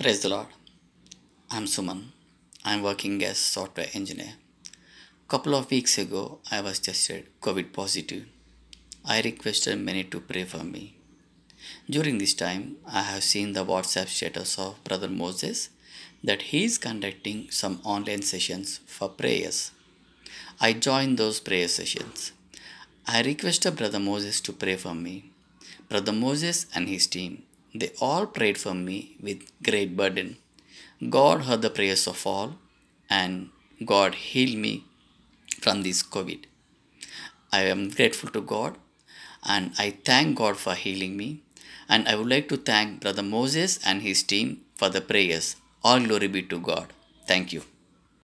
Praise the Lord. I'm Suman. I'm working as software engineer. Couple of weeks ago, I was tested COVID positive. I requested many to pray for me. During this time, I have seen the WhatsApp status of Brother Moses that he is conducting some online sessions for prayers. I joined those prayer sessions. I requested Brother Moses to pray for me. Brother Moses and his team they all prayed for me with great burden. God heard the prayers of all, and God healed me from this COVID. I am grateful to God and I thank God for healing me. And I would like to thank Brother Moses and his team for the prayers. All glory be to God. Thank you.